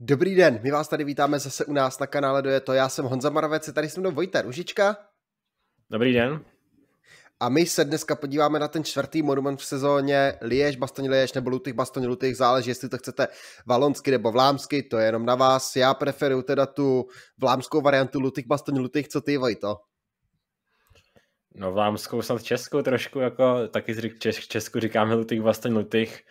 Dobrý den, my vás tady vítáme zase u nás na kanále doje. to. Já jsem Honza Maravec, je tady s mnou Vojta Ružička. Dobrý den. A my se dneska podíváme na ten čtvrtý monument v sezóně Liež, Bastoň Liež nebo Lutych, Bastoň Lutych, záleží, jestli to chcete valonsky nebo vlámsky, to je jenom na vás. Já preferuju teda tu vlámskou variantu Lutych, Bastoň Lutych, co ty, Vojto? No vlámskou snad českou trošku, jako taky v Česku říkáme Lutych, Bastoň Lutych,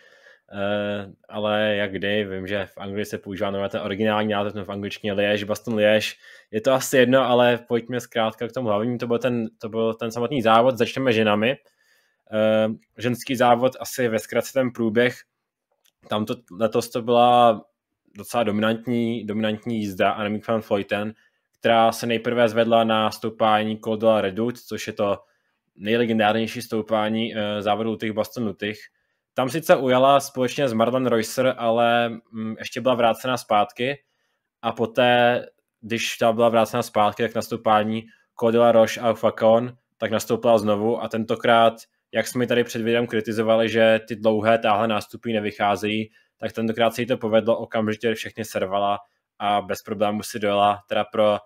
Eh, ale jak kdy, vím, že v Anglii se používá nové ten originální název, v angličtině Liež, Baston Liež. je to asi jedno, ale pojďme zkrátka k tomu hlavnímu, to byl ten, to byl ten samotný závod, začneme ženami. Eh, ženský závod asi ve zkratce ten průběh, tam to, letos to byla docela dominantní, dominantní jízda Anemic van Floyten, která se nejprve zvedla na stoupání Coldwell de což je to nejlegendárnější stoupání eh, závodu těch bastonutých. Tam sice ujala společně s Marlon Royser, ale mm, ještě byla vrácena zpátky a poté, když ta byla vrácena zpátky, tak nastoupání Kodila Roche a Fakon, tak nastoupila znovu a tentokrát, jak jsme tady před videem kritizovali, že ty dlouhé táhle nástupy nevycházejí, tak tentokrát se jí to povedlo, okamžitě všechny servala a bez problémů si dojela teda pro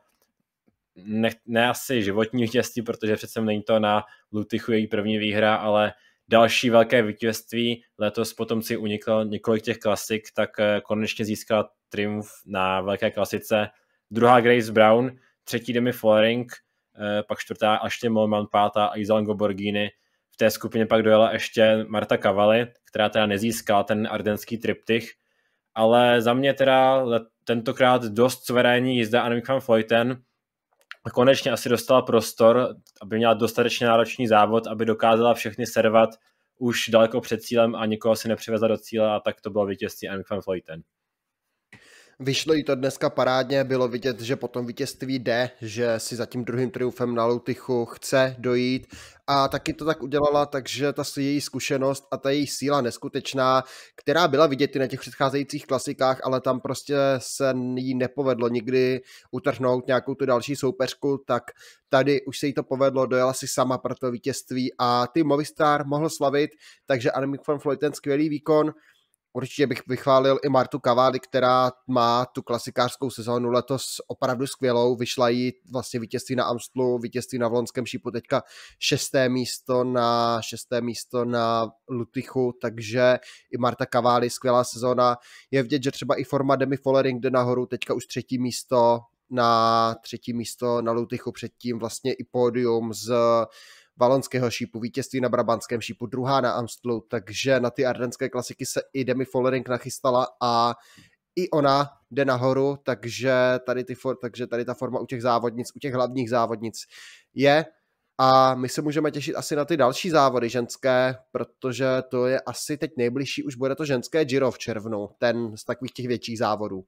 ne, ne asi životní vítězství, protože přece není to na Lutychu její první výhra, ale další velké vítězství. Letos potom si uniklo několik těch klasik, tak eh, konečně získala triumf na velké klasice. Druhá Grace Brown, třetí Demi Flooring, eh, pak čtvrtá Ashley Molman, pátá a Izalango Borghini. V té skupině pak dojela ještě Marta Cavalli, která teda nezískala ten ardenský triptych, ale za mě teda tentokrát dost suverénní jízda Annemiek van Vleuten, konečně asi dostala prostor, aby měla dostatečně náročný závod, aby dokázala všechny servat už daleko před cílem a nikoho si nepřivezla do cíle a tak to bylo vítězství Emmy van Vleuten. Vyšlo jí to dneska parádně, bylo vidět, že potom vítězství jde, že si za tím druhým triumfem na Lutychu chce dojít a taky to tak udělala, takže ta její zkušenost a ta její síla neskutečná, která byla vidět i na těch předcházejících klasikách, ale tam prostě se jí nepovedlo nikdy utrhnout nějakou tu další soupeřku, tak tady už se jí to povedlo, dojela si sama pro to vítězství a ty Movistar mohl slavit, takže von Floyd ten skvělý výkon, Určitě bych vychválil i Martu Kavály, která má tu klasikářskou sezónu letos opravdu skvělou. Vyšla jí vlastně vítězství na Amstlu, vítězství na Vlonském šípu, teďka šesté místo na, šesté místo na Lutichu, takže i Marta Kavály skvělá sezóna. Je vidět, že třeba i forma Demi Follering jde nahoru, teďka už třetí místo na třetí místo na Lutichu, předtím vlastně i pódium z valonského šípu, vítězství na brabantském šípu, druhá na Amstlu, takže na ty ardenské klasiky se i Demi Follering nachystala a i ona jde nahoru, takže tady, ty for, takže tady ta forma u těch závodnic, u těch hlavních závodnic je. A my se můžeme těšit asi na ty další závody ženské, protože to je asi teď nejbližší, už bude to ženské Giro v červnu, ten z takových těch větších závodů.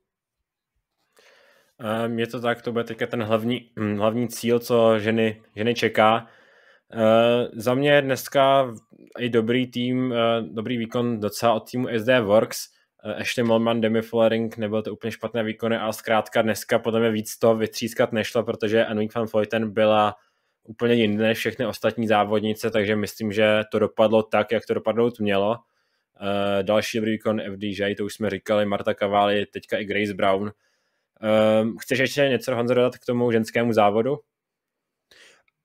Ehm, je to tak, to bude teďka ten hlavní, hm, hlavní cíl, co ženy, ženy čeká. Uh, za mě dneska i dobrý tým, uh, dobrý výkon docela od týmu SD Works. Uh, Ashley Molman, Demi Follering, nebyl to úplně špatné výkony, ale zkrátka dneska podle mě víc to vytřískat nešlo, protože Anouk van Vleuten byla úplně jiný než všechny ostatní závodnice, takže myslím, že to dopadlo tak, jak to dopadnout mělo. Uh, další dobrý výkon FDJ, to už jsme říkali, Marta Cavalli, teďka i Grace Brown. Uh, chceš ještě něco, Honzo, dodat k tomu ženskému závodu?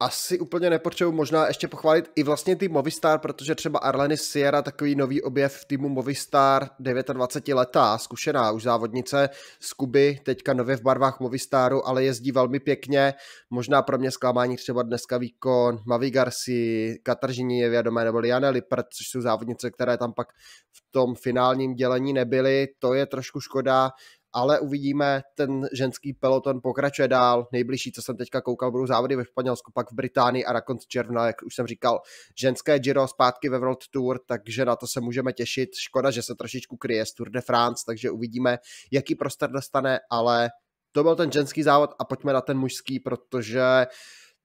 asi úplně nepotřebuji možná ještě pochválit i vlastně tým Movistar, protože třeba Arleny Sierra, takový nový objev v týmu Movistar, 29 letá, zkušená už závodnice z Kuby, teďka nově v barvách Movistaru, ale jezdí velmi pěkně. Možná pro mě zklamání třeba dneska výkon Mavi Garci, Kataržini vědomé, nebo Liane Lippert, což jsou závodnice, které tam pak v tom finálním dělení nebyly. To je trošku škoda ale uvidíme, ten ženský peloton pokračuje dál. Nejbližší, co jsem teďka koukal, budou závody ve Španělsku, pak v Británii a na konci června, jak už jsem říkal, ženské Giro zpátky ve World Tour, takže na to se můžeme těšit. Škoda, že se trošičku kryje z Tour de France, takže uvidíme, jaký prostor dostane, ale to byl ten ženský závod a pojďme na ten mužský, protože uh,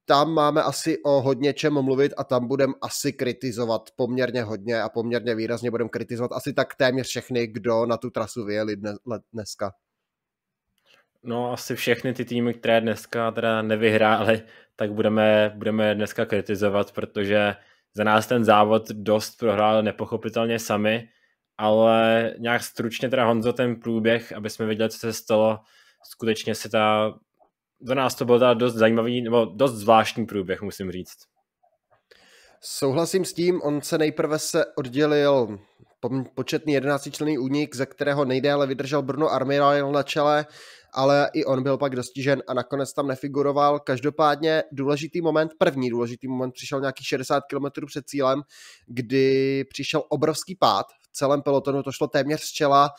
tam máme asi o hodně čem mluvit a tam budeme asi kritizovat poměrně hodně a poměrně výrazně budeme kritizovat asi tak téměř všechny, kdo na tu trasu vyjeli dneska. No asi všechny ty týmy, které dneska teda nevyhrály, tak budeme, budeme dneska kritizovat, protože za nás ten závod dost prohrál nepochopitelně sami, ale nějak stručně teda Honzo ten průběh, aby jsme věděli, co se stalo, skutečně se ta do nás to byl teda dost zajímavý, nebo dost zvláštní průběh, musím říct. Souhlasím s tím, on se nejprve se oddělil početný 11 člený únik, ze kterého nejdéle vydržel Bruno Armiral na čele, ale i on byl pak dostižen a nakonec tam nefiguroval. Každopádně důležitý moment, první důležitý moment přišel nějakých 60 km před cílem, kdy přišel obrovský pád v celém pelotonu, to šlo téměř z čela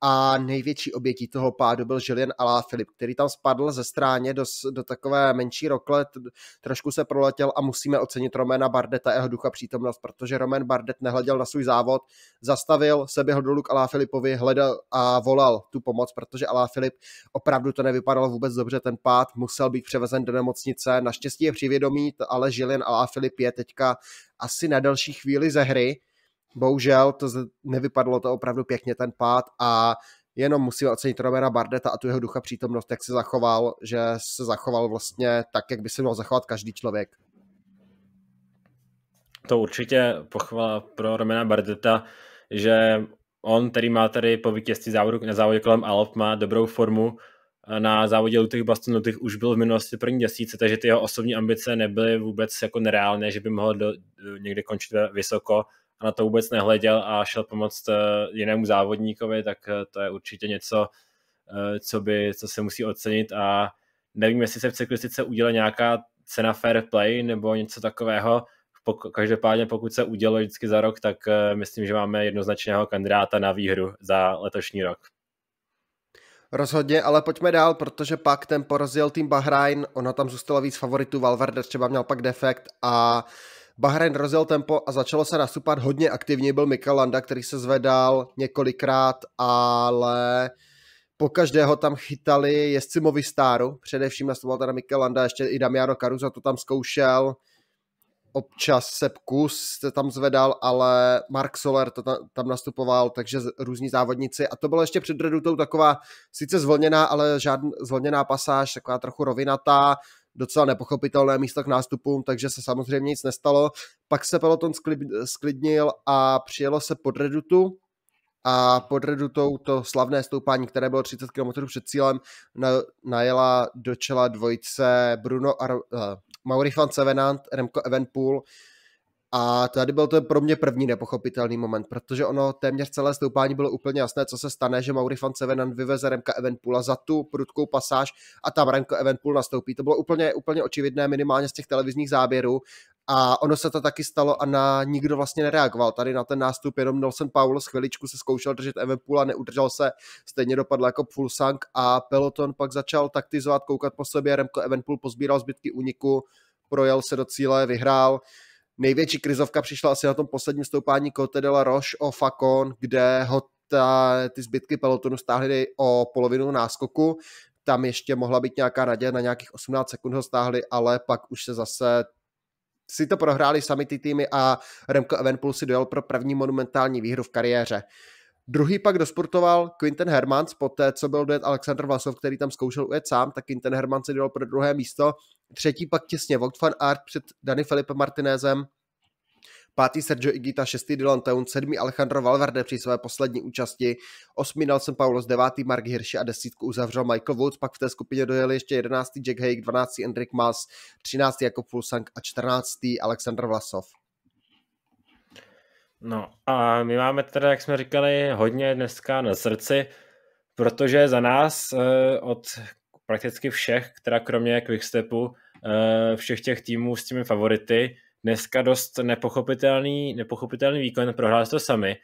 a největší obětí toho pádu byl Alá Filip, který tam spadl ze stráně do, do takové menší rokle, trošku se proletěl a musíme ocenit Romena Bardeta a jeho ducha přítomnost, protože Roman Bardet nehleděl na svůj závod, zastavil, běhl dolů k Filipovi, hledal a volal tu pomoc, protože Filip opravdu to nevypadalo vůbec dobře, ten pád musel být převezen do nemocnice, naštěstí je přivědomí, ale Alá Filip je teďka asi na další chvíli ze hry, bohužel to nevypadlo to opravdu pěkně ten pád a jenom musí ocenit Romera Bardeta a tu jeho ducha přítomnost, jak se zachoval, že se zachoval vlastně tak, jak by se měl zachovat každý člověk. To určitě pochvala pro Romena Bardeta, že on, který má tady po vítězství závodu na závodě kolem Alp, má dobrou formu, na závodě Lutych Bastonů těch už byl v minulosti první desíce, takže ty jeho osobní ambice nebyly vůbec jako nereálné, že by mohl do, někde končit vysoko a na to vůbec nehleděl a šel pomoct eh, jinému závodníkovi, tak eh, to je určitě něco, eh, co, by, co se musí ocenit a nevím, jestli se v cyklistice udělá nějaká cena fair play nebo něco takového. Každopádně pokud se udělo vždycky za rok, tak myslím, že máme jednoznačného kandidáta na výhru za letošní rok. Rozhodně, ale pojďme dál, protože pak ten porazil tým Bahrain, ona tam zůstala víc favoritů, Valverde třeba měl pak defekt a uh, Bahrain rozjel tempo a začalo se nasupat hodně aktivně. Byl Mikel Landa, který se zvedal několikrát, ale po každého tam chytali jezdci Movistaru, především nastupoval teda Mikel Landa, ještě i Damiano Caruso to tam zkoušel, občas se Kus se tam zvedal, ale Mark Soler to tam nastupoval, takže různí závodníci. A to bylo ještě před redutou taková sice zvolněná, ale žádná zvolněná pasáž, taková trochu rovinatá docela nepochopitelné místo k nástupům, takže se samozřejmě nic nestalo. Pak se peloton sklidnil a přijelo se pod Redutu a pod Redutou to slavné stoupání, které bylo 30 km před cílem, najela do čela dvojice Bruno Ar, uh, Mauri van Sevenant, Remco Evenpool, a tady byl to pro mě první nepochopitelný moment, protože ono téměř celé stoupání bylo úplně jasné, co se stane, že Mauri van Sevenan vyveze Remka Evenpula za tu prudkou pasáž a tam Remko Evenpool nastoupí. To bylo úplně, úplně očividné, minimálně z těch televizních záběrů. A ono se to taky stalo a na nikdo vlastně nereagoval. Tady na ten nástup jenom Nelson Paul chviličku se zkoušel držet a neudržel se, stejně dopadl jako Fulsang a peloton pak začal taktizovat, koukat po sobě, Remko Evenpool pozbíral zbytky úniku, projel se do cíle, vyhrál. Největší krizovka přišla asi na tom posledním stoupání Cote de la Roche o Facon, kde ho ta, ty zbytky pelotonu stáhly o polovinu náskoku. Tam ještě mohla být nějaká naděje, na nějakých 18 sekund ho stáhli, ale pak už se zase si to prohráli sami ty týmy a Remco Evenpool si dojel pro první monumentální výhru v kariéře. Druhý pak dosportoval Quinten Hermans, poté co byl dojet Alexander Vlasov, který tam zkoušel ujet sám, tak Quinten Hermans si dojel pro druhé místo. Třetí pak těsně Vogt van Art před Dani Felipe Martinezem, pátý Sergio Igita, šestý Dylan Town, sedmý Alejandro Valverde při své poslední účasti, osmý Nelson Paulos, devátý Mark Hirschi a desítku uzavřel Michael Woods, pak v té skupině dojeli ještě jedenáctý Jack Haig, dvanáctý Enric Mas, třináctý Jakob Fulsang a čtrnáctý Alexander Vlasov. No a my máme teda, jak jsme říkali, hodně dneska na srdci, protože za nás eh, od prakticky všech, která kromě Quickstepu, eh, všech těch týmů s těmi favority, dneska dost nepochopitelný, nepochopitelný výkon, prohráli to sami,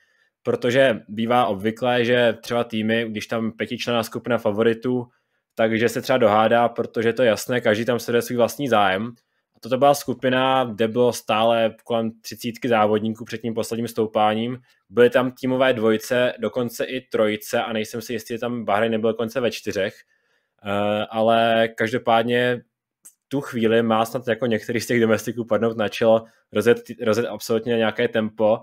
protože bývá obvyklé, že třeba týmy, když tam pětičlená skupina favoritů, takže se třeba dohádá, protože to je jasné, každý tam sleduje svůj vlastní zájem. A toto byla skupina, kde bylo stále kolem třicítky závodníků před tím posledním stoupáním. Byly tam týmové dvojice, dokonce i trojice a nejsem si jistý, že tam Bahraj nebyl dokonce ve čtyřech. Uh, ale každopádně tu chvíli má snad jako některý z těch domestiků padnout na čelo, rozjet, rozjet absolutně nějaké tempo.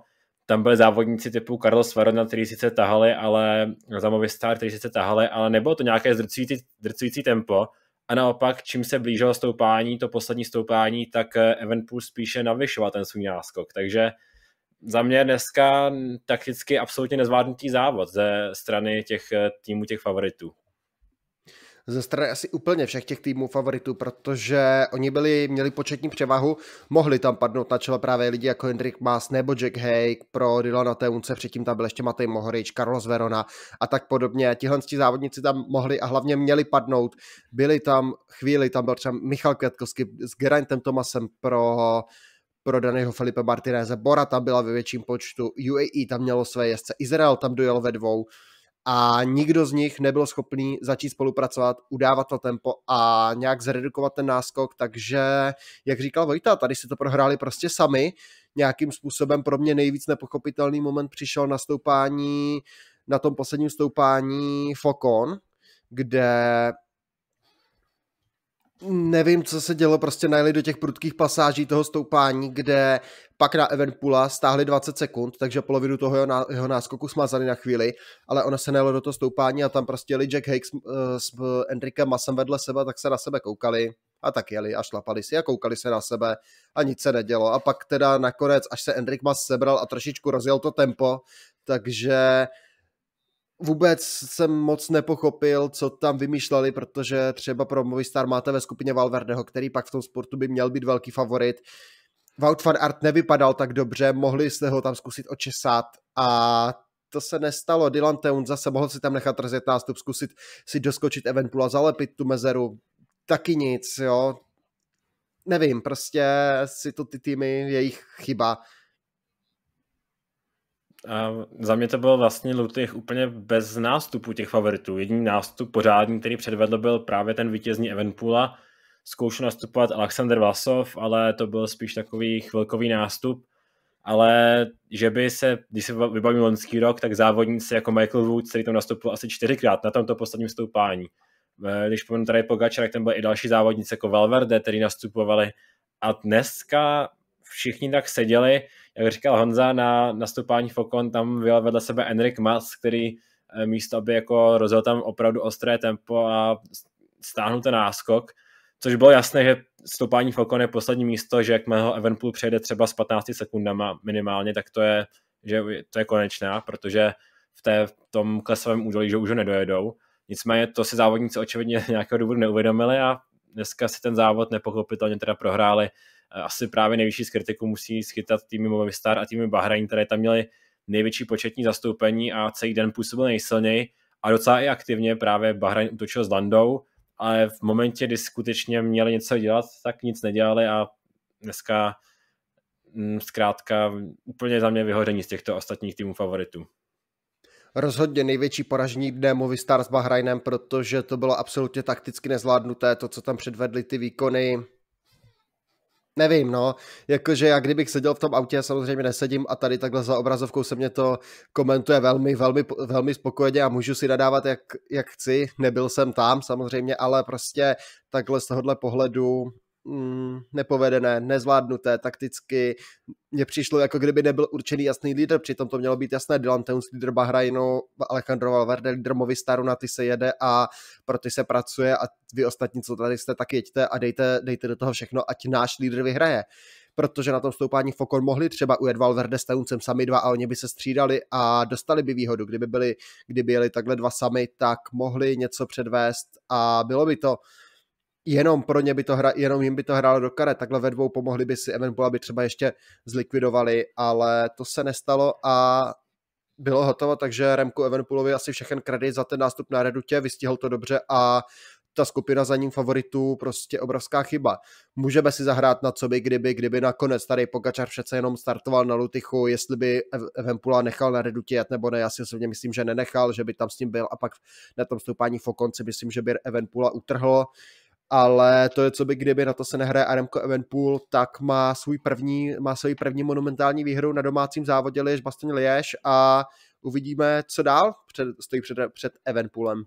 Tam byly závodníci typu Carlos Varona, který sice tahali, ale za Movistar, který sice tahali, ale nebylo to nějaké zdrcující, zdrcující tempo. A naopak, čím se blížilo stoupání, to poslední stoupání, tak eh, Evenpool spíše navyšoval ten svůj náskok. Takže za mě dneska takticky absolutně nezvládnutý závod ze strany těch eh, týmů, těch favoritů ze strany asi úplně všech těch týmů favoritů, protože oni byli, měli početní převahu, mohli tam padnout na čelo právě lidi jako Hendrik Mas nebo Jack Haig pro Dylana Teunce, předtím tam byl ještě Matej Mohorič, Carlos Verona a tak podobně. Tihle závodníci tam mohli a hlavně měli padnout. Byli tam chvíli, tam byl třeba Michal Květkovský s Gerantem Tomasem pro pro daného Felipe Martineze. Bora tam byla ve větším počtu, UAE tam mělo své jezdce, Izrael tam dojel ve dvou, a nikdo z nich nebyl schopný začít spolupracovat, udávat to tempo a nějak zredukovat ten náskok, takže, jak říkal Vojta, tady si to prohráli prostě sami, nějakým způsobem pro mě nejvíc nepochopitelný moment přišel na stoupání, na tom posledním stoupání Fokon, kde nevím, co se dělo, prostě najeli do těch prudkých pasáží toho stoupání, kde pak na Evenpula stáhli 20 sekund, takže polovinu toho jeho, ná, jeho náskoku smazali na chvíli, ale ona se najelo do toho stoupání a tam prostě jeli Jack Hakes eh, s, s eh, Enrikem Masem vedle sebe, tak se na sebe koukali a tak jeli a šlapali si a koukali se na sebe a nic se nedělo. A pak teda nakonec, až se Enrik Mas sebral a trošičku rozjel to tempo, takže vůbec jsem moc nepochopil, co tam vymýšleli, protože třeba pro Movistar máte ve skupině Valverdeho, který pak v tom sportu by měl být velký favorit. Wout van Art nevypadal tak dobře, mohli jste ho tam zkusit očesat a to se nestalo. Dylan Teun zase mohl si tam nechat rozjet nástup, zkusit si doskočit a zalepit tu mezeru. Taky nic, jo. Nevím, prostě si to ty týmy, jejich chyba. A za mě to bylo vlastně Lutych úplně bez nástupu těch favoritů. Jediný nástup pořádný, který předvedl, byl právě ten vítězní evenpula. Zkoušel nastupovat Alexander Vlasov, ale to byl spíš takový chvilkový nástup. Ale že by se, když se vybaví loňský rok, tak závodníci jako Michael Woods, který tam nastoupil asi čtyřikrát na tomto posledním stoupání. Eh, když pomenu tady Pogačar, tak tam byl i další závodníci jako Valverde, který nastupovali. A dneska všichni tak seděli, jak říkal Honza, na nastupání Fokon, tam byl vedle sebe Enrik Mas, který eh, místo, aby jako rozjel tam opravdu ostré tempo a stáhnul ten náskok, což bylo jasné, že stoupání fokon je poslední místo, že jak mého Evenpool přejde třeba s 15 sekundama minimálně, tak to je, že to je konečná, protože v, té, v tom klesovém údolí, že už ho nedojedou. Nicméně to si závodníci očividně nějakého důvodu neuvědomili a dneska si ten závod nepochopitelně teda prohráli. Eh, asi právě nejvyšší z kritiku musí schytat týmy Movistar a týmy Bahrain, které tam měly největší početní zastoupení a celý den působil nejsilněji a docela i aktivně právě Bahrain utočil s Landou, ale v momentě, kdy skutečně měli něco dělat, tak nic nedělali a dneska mm, zkrátka úplně za mě vyhoření z těchto ostatních týmů favoritů rozhodně největší poražení Démovi s Bahrajnem, protože to bylo absolutně takticky nezvládnuté, to, co tam předvedli ty výkony. Nevím, no, jakože já kdybych seděl v tom autě, samozřejmě nesedím a tady takhle za obrazovkou se mě to komentuje velmi, velmi, velmi spokojeně a můžu si nadávat, jak, jak chci, nebyl jsem tam samozřejmě, ale prostě takhle z tohohle pohledu Mm, nepovedené, nezvládnuté takticky. Mně přišlo, jako kdyby nebyl určený jasný lídr, přitom to mělo být jasné. Dylan Towns, lídr Bahrajnu, Alejandro Valverde, lídr Movistaru, na ty se jede a pro ty se pracuje a vy ostatní, co tady jste, tak jeďte a dejte, dejte do toho všechno, ať náš lídr vyhraje protože na tom stoupání Fokon mohli třeba ujet Valverde s Teuncem sami dva a oni by se střídali a dostali by výhodu. Kdyby byli, kdyby jeli takhle dva sami, tak mohli něco předvést a bylo by to jenom pro ně by to hra, jenom jim by to hrálo do karet, takhle ve dvou pomohli by si Evenpool, by třeba ještě zlikvidovali, ale to se nestalo a bylo hotovo, takže Remku Evenpoolovi asi všechen kredit za ten nástup na redutě, vystihl to dobře a ta skupina za ním favoritů prostě obrovská chyba. Můžeme si zahrát na co by, kdyby, kdyby nakonec tady Pogačar přece jenom startoval na Lutychu, jestli by Evenpula nechal na Redutě jet nebo ne, já si osobně myslím, že nenechal, že by tam s ním byl a pak na tom stoupání Fokonci myslím, že by Evenpula utrhlo. Uh, ale to je co by kdyby na to se nehraje Aremco Evenpool, tak má svůj první, má svůj první monumentální výhru na domácím závodě Liež Bastoň Liež a uvidíme, co dál před, stojí před, před Evenpoolem.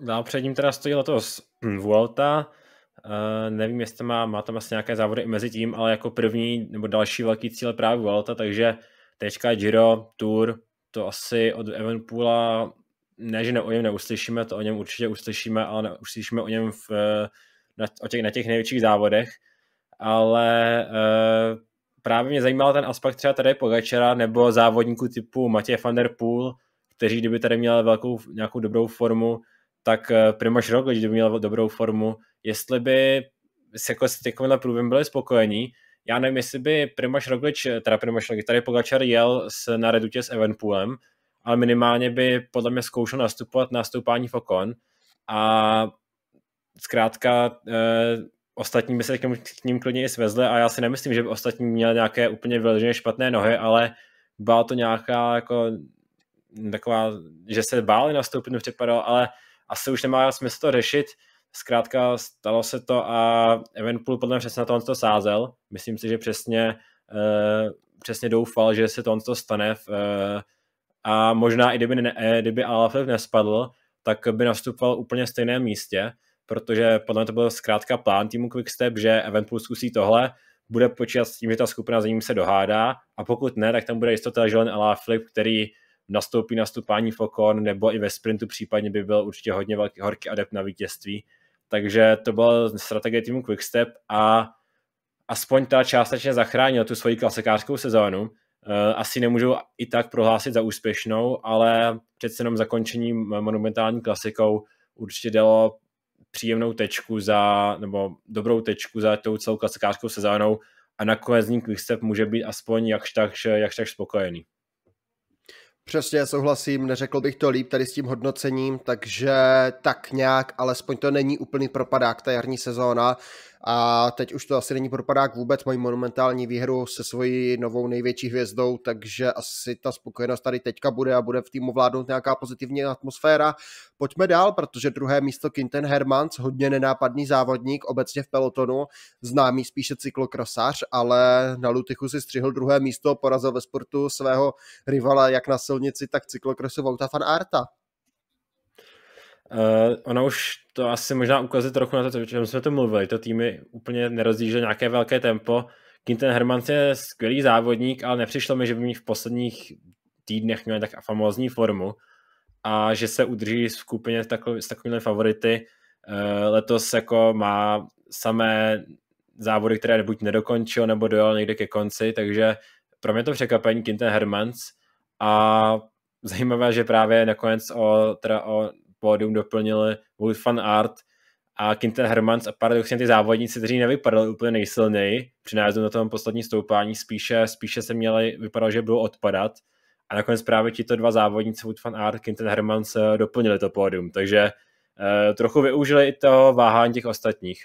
No, před ním teda stojí letos Vuelta, Uh, nevím, jestli má, má tam asi nějaké závody i mezi tím, ale jako první nebo další velký cíl právě Vuelta, takže teďka Giro, Tour, to asi od Evenpoola ne, že ne, o něm neuslyšíme, to o něm určitě uslyšíme, ale uslyšíme o něm v, eh, na, o těch, na těch největších závodech, ale uh, právě mě zajímal ten aspekt třeba tady Pogačera nebo závodníků typu Matěj van der Poel, kteří kdyby tady měl velkou, nějakou dobrou formu, tak eh, Primož Roglič, kdyby měl dobrou formu, jestli by s, jako, s takovýmhle průběhem byli spokojení, já nevím, jestli by Primož Roglič, teda Primož Roglič, tady Pogačar jel s, na redutě s Evenpoolem, ale minimálně by podle mě zkoušel nastupovat na stoupání Fokon a zkrátka eh, ostatní by se k, němu, k ním klidně i svezli a já si nemyslím, že by ostatní měli nějaké úplně vyloženě špatné nohy, ale byla to nějaká jako taková, že se báli nastoupit, mi připadalo, ale asi už nemá smysl to řešit. Zkrátka stalo se to a Evenpool podle mě přesně na to on to sázel. Myslím si, že přesně, eh, přesně doufal, že se to on to stane v eh, a možná i kdyby, ne, eh, kdyby AFF nespadl, tak by nastupoval úplně stejném místě, protože podle mě to byl zkrátka plán týmu Quickstep, že Eventpool zkusí tohle, bude počítat s tím, že ta skupina za ním se dohádá a pokud ne, tak tam bude jistota Jelen Alaphilippe, který nastoupí na stupání Fokon nebo i ve sprintu případně by byl určitě hodně velký, horký adept na vítězství. Takže to byla strategie týmu Quickstep a aspoň ta částečně zachránil tu svoji klasikářskou sezónu, Eh, asi nemůžu i tak prohlásit za úspěšnou, ale přece jenom zakončení monumentální klasikou určitě dalo příjemnou tečku za, nebo dobrou tečku za tou celou klasikářskou sezónou a nakonec z ní Quickstep může být aspoň jakž tak, jakž tak spokojený. Přesně, souhlasím, neřekl bych to líp tady s tím hodnocením, takže tak nějak, alespoň to není úplný propadák ta jarní sezóna a teď už to asi není propadák vůbec, mojí monumentální výhru se svojí novou největší hvězdou, takže asi ta spokojenost tady teďka bude a bude v týmu vládnout nějaká pozitivní atmosféra. Pojďme dál, protože druhé místo Kinten Hermans, hodně nenápadný závodník, obecně v pelotonu, známý spíše cyklokrosař, ale na Lutychu si střihl druhé místo, porazil ve sportu svého rivala jak na silnici, tak cyklokrosu Vauta van Arta. Uh, eh, ona už to asi možná ukazuje trochu na to, o čem jsme tu mluvili. To týmy úplně nerozdíže nějaké velké tempo. Quinten Hermans je skvělý závodník, ale nepřišlo mi, že by mi v posledních týdnech měl tak famózní formu a že se udrží v skupině s takovými favority. Uh, letos jako má samé závody, které buď nedokončil nebo dojel někde ke konci, takže pro mě to překvapení Quinten Hermans a zajímavé, že právě nakonec o, teda o pódium doplnili Wood van Art a Quinten Hermans a paradoxně ty závodníci, kteří nevypadali úplně nejsilněji při nájezdu na tom poslední stoupání, spíše, spíše se měli, vypadalo, že budou odpadat a nakonec právě tito dva závodníci Wood van a Quinten Hermans eh, doplnili to pódium, takže eh, trochu využili i toho váhání těch ostatních.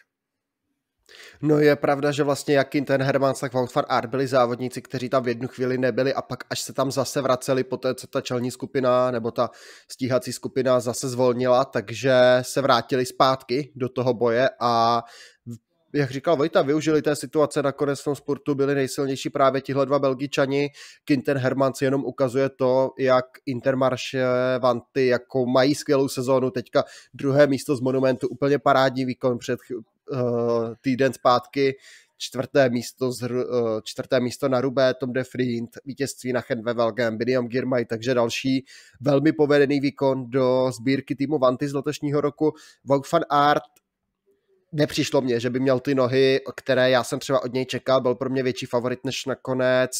No je pravda, že vlastně jak ten Hermans, tak Wout van Aert byli závodníci, kteří tam v jednu chvíli nebyli a pak až se tam zase vraceli po té, co ta čelní skupina nebo ta stíhací skupina zase zvolnila, takže se vrátili zpátky do toho boje a jak říkal Vojta, využili té situace, na v tom sportu byli nejsilnější právě tihle dva Belgičani. Kinten Hermans jenom ukazuje to, jak Intermarche Vanty jako mají skvělou sezónu, teďka druhé místo z Monumentu, úplně parádní výkon před, uh, týden zpátky čtvrté místo, z, uh, čtvrté místo na Rubé, Tom de Frind, vítězství na ve Velgem, Biliam Girmay, takže další velmi povedený výkon do sbírky týmu Vanty z letošního roku. Vogue van Art nepřišlo mě, že by měl ty nohy, které já jsem třeba od něj čekal, byl pro mě větší favorit než nakonec,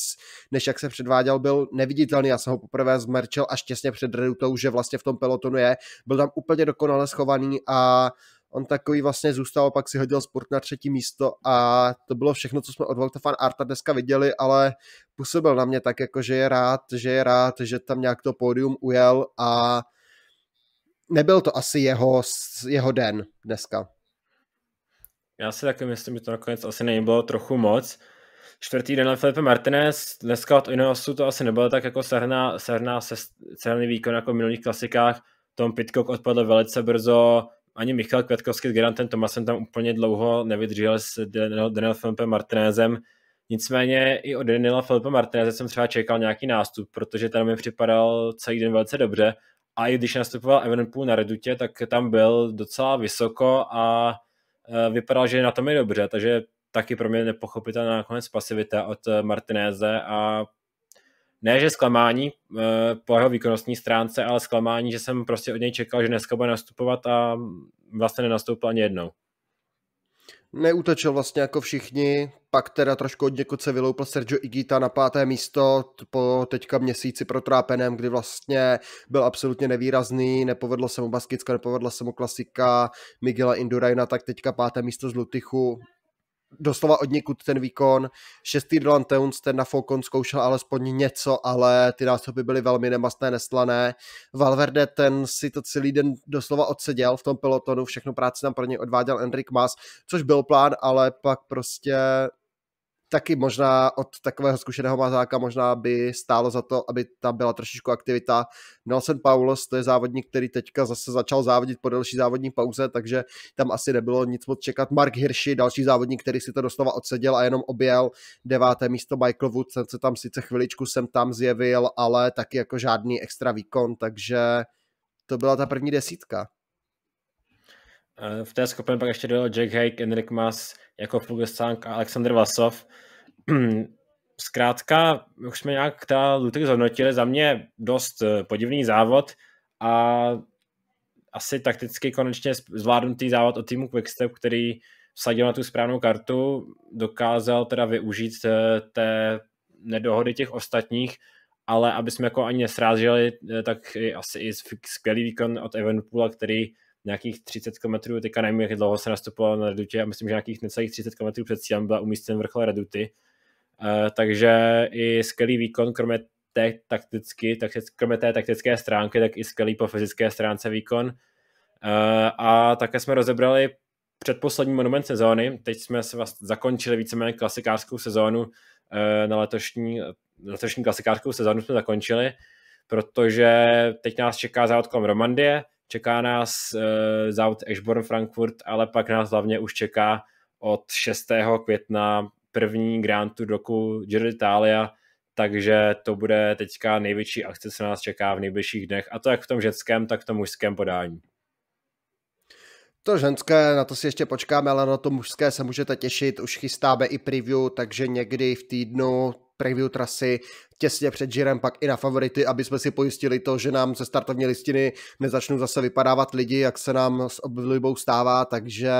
než jak se předváděl, byl neviditelný, já jsem ho poprvé zmerčil až těsně před redutou, že vlastně v tom pelotonu je, byl tam úplně dokonale schovaný a uh, on takový vlastně zůstal, pak si hodil sport na třetí místo a to bylo všechno, co jsme od Volta fan Arta dneska viděli, ale působil na mě tak, jako že je rád, že je rád, že tam nějak to pódium ujel a nebyl to asi jeho, jeho den dneska. Já si taky myslím, že to nakonec asi nebylo trochu moc. Čtvrtý den na Felipe Martinez, dneska od Ineosu to asi nebylo tak jako sehrná, serná, celý výkon jako v minulých klasikách. Tom Pitcock odpadl velice brzo, ani Michal Kvetkovský s Gerantem Tomasem tam úplně dlouho nevydržel s Daniel Felipe Martinezem. Nicméně i od Daniela Felipe Martineze jsem třeba čekal nějaký nástup, protože tam mi připadal celý den velice dobře. A i když nastupoval Evenpool na Redutě, tak tam byl docela vysoko a e, vypadal, že na tom je dobře, takže taky pro mě nepochopitelná nakonec pasivita od Martineze a ne, že zklamání eh, po jeho výkonnostní stránce, ale zklamání, že jsem prostě od něj čekal, že dneska bude nastupovat a vlastně nenastoupil ani jednou. Neutečel vlastně jako všichni, pak teda trošku od někud se vyloupil Sergio Igita na páté místo po teďka měsíci protrápeném, kdy vlastně byl absolutně nevýrazný, nepovedlo se mu Baskicka, nepovedla se mu klasika Miguela Indurajna, tak teďka páté místo z Lutychu, doslova od někud ten výkon. Šestý Dylan Towns, ten na Falcon zkoušel alespoň něco, ale ty nástupy byly velmi nemastné, neslané. Valverde, ten si to celý den doslova odseděl v tom pelotonu, všechno práci tam pro něj odváděl Enric Mas, což byl plán, ale pak prostě taky možná od takového zkušeného mazáka možná by stálo za to, aby tam byla trošičku aktivita. Nelson Paulos, to je závodník, který teďka zase začal závodit po delší závodní pauze, takže tam asi nebylo nic moc čekat. Mark Hirschi, další závodník, který si to doslova odseděl a jenom objel deváté místo Michael Wood, ten se tam sice chviličku sem tam zjevil, ale taky jako žádný extra výkon, takže to byla ta první desítka. Eh, v té skupině pak ještě dojel Jack Hake, Enric Mas, jako Fuglsang a Alexander Vasov. zkrátka, už jsme nějak ta Lutek zhodnotili, za mě dost eh, podivný závod a asi takticky konečně zvládnutý závod od týmu Quickstep, který vsadil na tu správnou kartu, dokázal teda využít eh, té nedohody těch ostatních, ale aby jsme jako ani nesráželi, eh, tak asi i skvělý výkon od Evenpoola, který nějakých 30 km, teďka nevím, jak dlouho se nastupoval na redutě, a myslím, že nějakých necelých 30 km před cílem byla umístěn vrchol reduty, Eh, takže i skvělý výkon, kromě té takticky, tak, kromě té taktické stránky, tak i skvělý po fyzické stránce výkon. Eh, a také jsme rozebrali předposlední monument sezóny. Teď jsme se vlastně zakončili víceméně klasikářskou sezónu eh, na letošní, letošní klasikářskou sezónu jsme zakončili, protože teď nás čeká závod kolem Romandie, čeká nás závod Eschborn Frankfurt, ale pak nás hlavně už čeká od 6. května první Grand Tour roku Giro d'Italia, takže to bude teďka největší akce, co nás čeká v nejbližších dnech, a to jak v tom ženském, tak v tom mužském podání. To ženské, na to si ještě počkáme, ale na to mužské se můžete těšit, už chystáme i preview, takže někdy v týdnu preview trasy těsně před žirem, pak i na favority, aby jsme si pojistili to, že nám ze startovní listiny nezačnou zase vypadávat lidi, jak se nám s oblibou stává, takže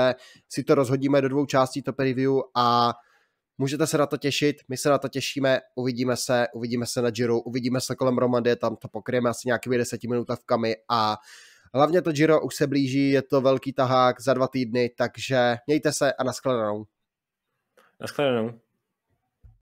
si to rozhodíme do dvou částí to preview a Můžete se na to těšit, my se na to těšíme, uvidíme se, uvidíme se na Giro, uvidíme se kolem Romandy, tam to pokryjeme asi nějakými deseti a hlavně to Giro už se blíží, je to velký tahák za dva týdny, takže mějte se a nashledanou. Nashledanou.